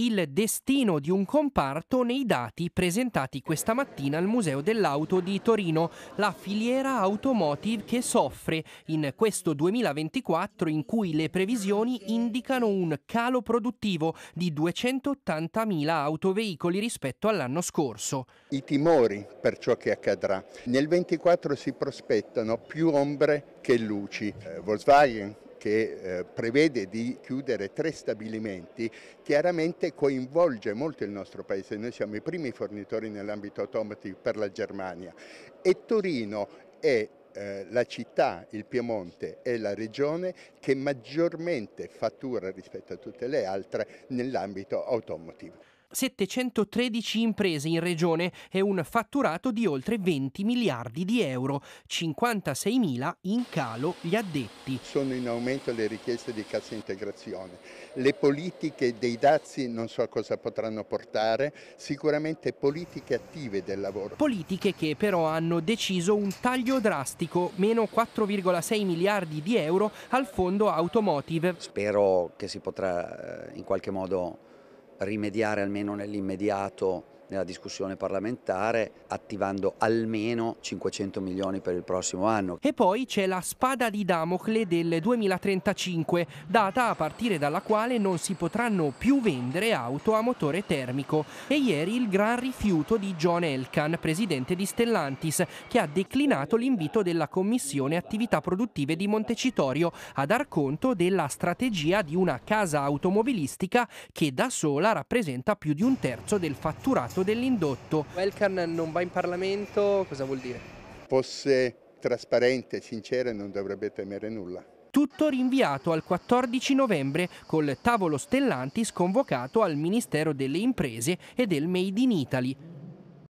il destino di un comparto nei dati presentati questa mattina al Museo dell'Auto di Torino, la filiera automotive che soffre in questo 2024 in cui le previsioni indicano un calo produttivo di 280.000 autoveicoli rispetto all'anno scorso. I timori per ciò che accadrà. Nel 2024 si prospettano più ombre che luci. Eh, Volkswagen che eh, prevede di chiudere tre stabilimenti, chiaramente coinvolge molto il nostro paese. Noi siamo i primi fornitori nell'ambito automotive per la Germania e Torino è eh, la città, il Piemonte, è la regione che maggiormente fattura rispetto a tutte le altre nell'ambito automotive. 713 imprese in regione e un fatturato di oltre 20 miliardi di euro, 56.000 in calo gli addetti. Sono in aumento le richieste di cassa integrazione, le politiche dei dazi non so a cosa potranno portare, sicuramente politiche attive del lavoro. Politiche che però hanno deciso un taglio drastico, meno 4,6 miliardi di euro al fondo automotive. Spero che si potrà eh, in qualche modo rimediare almeno nell'immediato nella discussione parlamentare attivando almeno 500 milioni per il prossimo anno. E poi c'è la spada di Damocle del 2035, data a partire dalla quale non si potranno più vendere auto a motore termico. E ieri il gran rifiuto di John Elkan, presidente di Stellantis, che ha declinato l'invito della Commissione Attività Produttive di Montecitorio a dar conto della strategia di una casa automobilistica che da sola rappresenta più di un terzo del fatturato costo dell'indotto. Welcan non va in Parlamento, cosa vuol dire? Fosse trasparente, sincera, non dovrebbe temere nulla. Tutto rinviato al 14 novembre col tavolo Stellantis convocato al Ministero delle Imprese e del Made in Italy.